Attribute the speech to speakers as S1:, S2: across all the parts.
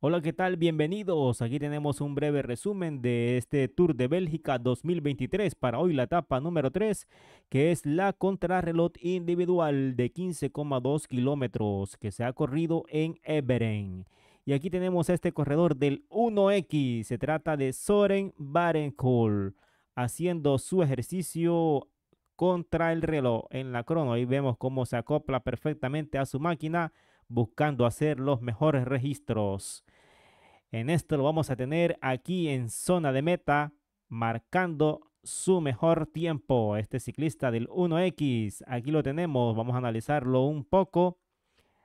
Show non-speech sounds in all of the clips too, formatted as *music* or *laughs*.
S1: Hola, ¿qué tal? Bienvenidos. Aquí tenemos un breve resumen de este Tour de Bélgica 2023 para hoy la etapa número 3, que es la contrarreloj individual de 15,2 kilómetros que se ha corrido en Eberen. Y aquí tenemos este corredor del 1X. Se trata de Soren Barenkohl, haciendo su ejercicio contra el reloj en la crono. Ahí vemos cómo se acopla perfectamente a su máquina buscando hacer los mejores registros. En esto lo vamos a tener aquí en zona de meta, marcando su mejor tiempo. Este ciclista del 1X, aquí lo tenemos, vamos a analizarlo un poco.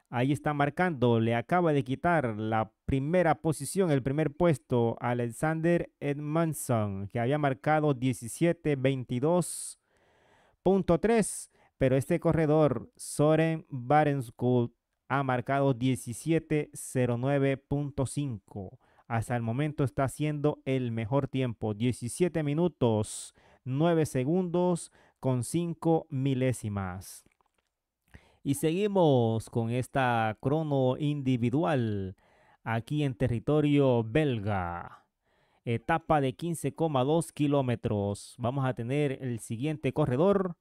S1: Ahí está marcando, le acaba de quitar la primera posición, el primer puesto, Alexander Edmondson, que había marcado 17-22.3. pero este corredor, Soren Barenskult ha marcado 17.09.5. Hasta el momento está siendo el mejor tiempo, 17 minutos, 9 segundos con 5 milésimas. Y seguimos con esta crono individual aquí en territorio belga. Etapa de 15,2 kilómetros. Vamos a tener el siguiente corredor.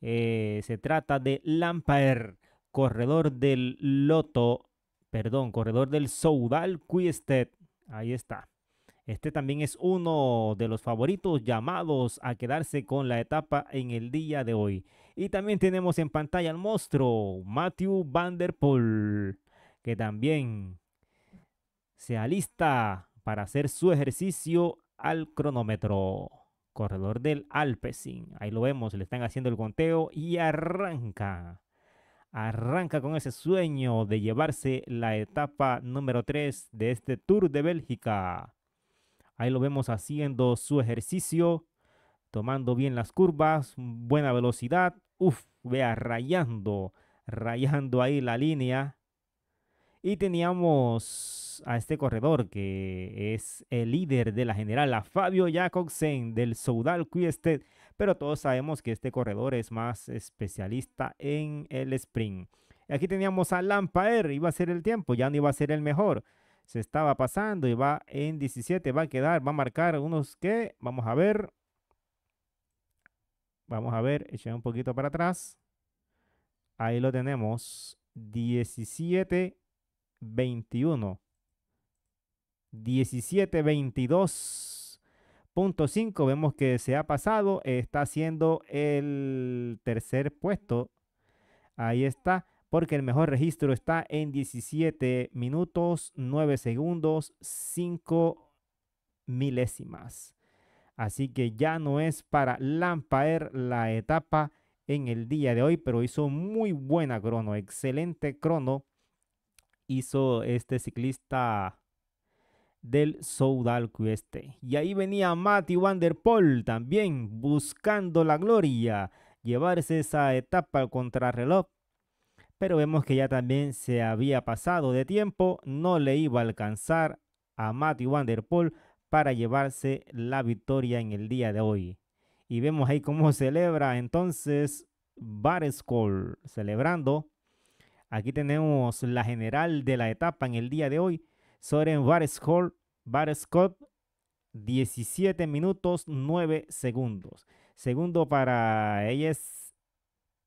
S1: Eh, se trata de Lampaer corredor del Loto, perdón, corredor del Soudal Quistet. Ahí está. Este también es uno de los favoritos llamados a quedarse con la etapa en el día de hoy. Y también tenemos en pantalla al monstruo Matthew Van Der que también se alista para hacer su ejercicio al cronómetro. Corredor del Alpecin. Ahí lo vemos, le están haciendo el conteo y arranca arranca con ese sueño de llevarse la etapa número 3 de este Tour de Bélgica. Ahí lo vemos haciendo su ejercicio, tomando bien las curvas, buena velocidad. Uf, vea, rayando, rayando ahí la línea. Y teníamos a este corredor que es el líder de la general, a Fabio Jacobsen del Soudal Quiestet pero todos sabemos que este corredor es más especialista en el sprint. Aquí teníamos a Lampaer, iba a ser el tiempo, ya no iba a ser el mejor. Se estaba pasando y va en 17, va a quedar, va a marcar unos que, vamos a ver. Vamos a ver, echen un poquito para atrás. Ahí lo tenemos, 17, 21. 17, 22. Punto 5, vemos que se ha pasado, está haciendo el tercer puesto. Ahí está, porque el mejor registro está en 17 minutos, 9 segundos, 5 milésimas. Así que ya no es para Lampaer la etapa en el día de hoy, pero hizo muy buena crono, excelente crono. Hizo este ciclista del Soudal Quest. Y ahí venía Matty Van también buscando la gloria, llevarse esa etapa al contrarreloj. Pero vemos que ya también se había pasado de tiempo, no le iba a alcanzar a Matty Van para llevarse la victoria en el día de hoy. Y vemos ahí cómo celebra entonces Barescol, celebrando. Aquí tenemos la general de la etapa en el día de hoy Soren Scott 17 minutos 9 segundos. Segundo para ellas,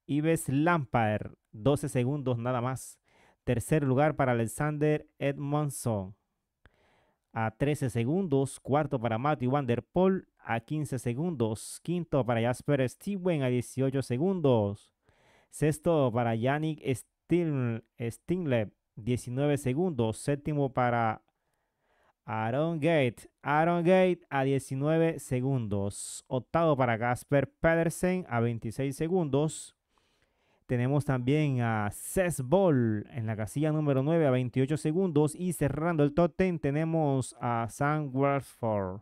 S1: Ives Lampard, 12 segundos nada más. Tercer lugar para Alexander Edmondson, a 13 segundos. Cuarto para Matthew Van Der Poel, a 15 segundos. Quinto para Jasper Steven, a 18 segundos. Sexto para Yannick Stingle. 19 segundos. Séptimo para Aaron Gate. Aaron Gate a 19 segundos. Octavo para Casper Pedersen a 26 segundos. Tenemos también a ses Ball en la casilla número 9 a 28 segundos. Y cerrando el top tenemos a Sam Welsford.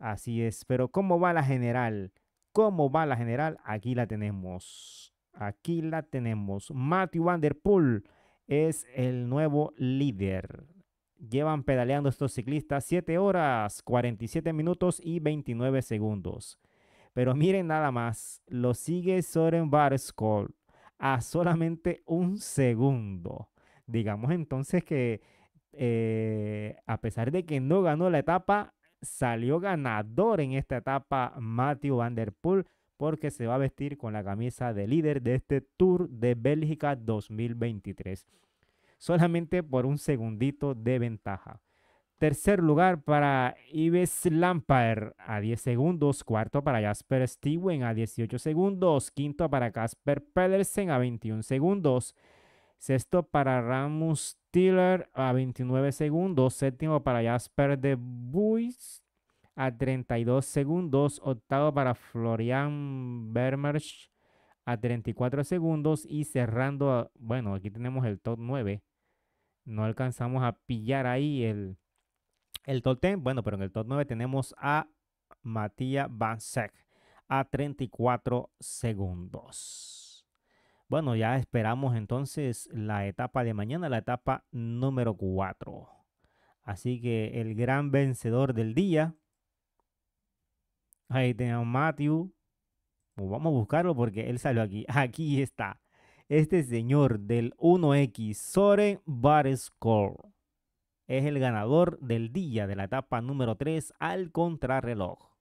S1: Así es, pero ¿cómo va la general? ¿Cómo va la general? Aquí la tenemos. Aquí la tenemos. Matthew Vanderpool es el nuevo líder. Llevan pedaleando estos ciclistas 7 horas, 47 minutos y 29 segundos. Pero miren nada más, lo sigue Soren Barskog a solamente un segundo. Digamos entonces que eh, a pesar de que no ganó la etapa, salió ganador en esta etapa Matthew Van Der Poel porque se va a vestir con la camisa de líder de este Tour de Bélgica 2023. Solamente por un segundito de ventaja. Tercer lugar para Ives Lampard a 10 segundos. Cuarto para Jasper Stewen a 18 segundos. Quinto para Casper Pedersen a 21 segundos. Sexto para Ramus Tiller a 29 segundos. Séptimo para Jasper de Buis a 32 segundos. Octavo para Florian Bermersch a 34 segundos. Y cerrando, bueno, aquí tenemos el top 9. No alcanzamos a pillar ahí el, el top 10. Bueno, pero en el top 9 tenemos a Matías Bansek a 34 segundos. Bueno, ya esperamos entonces la etapa de mañana, la etapa número 4. Así que el gran vencedor del día Ahí tenemos Matthew. Pues vamos a buscarlo porque él salió aquí. *laughs* Aquí está. Este señor del 1X, Soren Barescore, es el ganador del día de la etapa número 3 al contrarreloj.